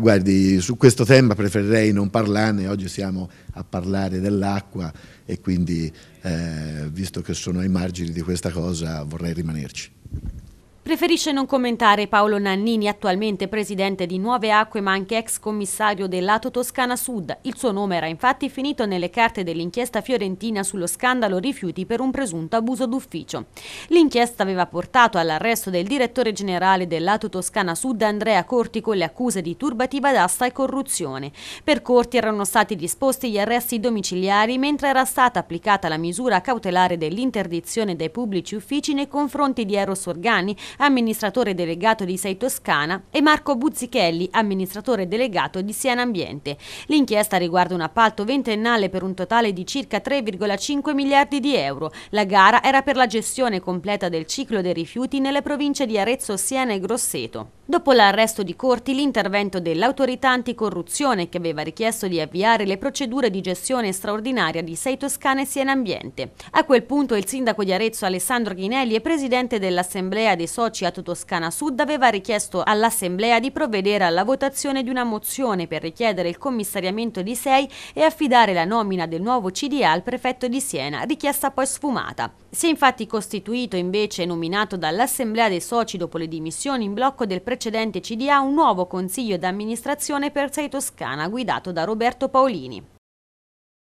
Guardi, su questo tema preferirei non parlarne, oggi siamo a parlare dell'acqua e quindi eh, visto che sono ai margini di questa cosa vorrei rimanerci. Preferisce non commentare Paolo Nannini, attualmente presidente di Nuove Acque ma anche ex commissario del Lato Toscana Sud. Il suo nome era infatti finito nelle carte dell'inchiesta fiorentina sullo scandalo rifiuti per un presunto abuso d'ufficio. L'inchiesta aveva portato all'arresto del direttore generale del Lato Toscana Sud Andrea Corti con le accuse di turbativa d'asta e corruzione. Per Corti erano stati disposti gli arresti domiciliari mentre era stata applicata la misura cautelare dell'interdizione dai pubblici uffici nei confronti di Eros Organi, amministratore delegato di Sei Toscana, e Marco Buzzichelli, amministratore delegato di Siena Ambiente. L'inchiesta riguarda un appalto ventennale per un totale di circa 3,5 miliardi di euro. La gara era per la gestione completa del ciclo dei rifiuti nelle province di Arezzo, Siena e Grosseto. Dopo l'arresto di Corti, l'intervento dell'autorità anticorruzione che aveva richiesto di avviare le procedure di gestione straordinaria di Sei Toscana e Siena Ambiente. A quel punto il sindaco di Arezzo Alessandro Ghinelli e presidente dell'Assemblea dei Soci Ato Toscana Sud aveva richiesto all'Assemblea di provvedere alla votazione di una mozione per richiedere il commissariamento di Sei e affidare la nomina del nuovo CDA al prefetto di Siena, richiesta poi sfumata. Si è infatti costituito invece nominato dall'Assemblea dei Soci dopo le dimissioni in blocco del prefetto precedente CDA un nuovo consiglio d'amministrazione per Sei Toscana guidato da Roberto Paolini.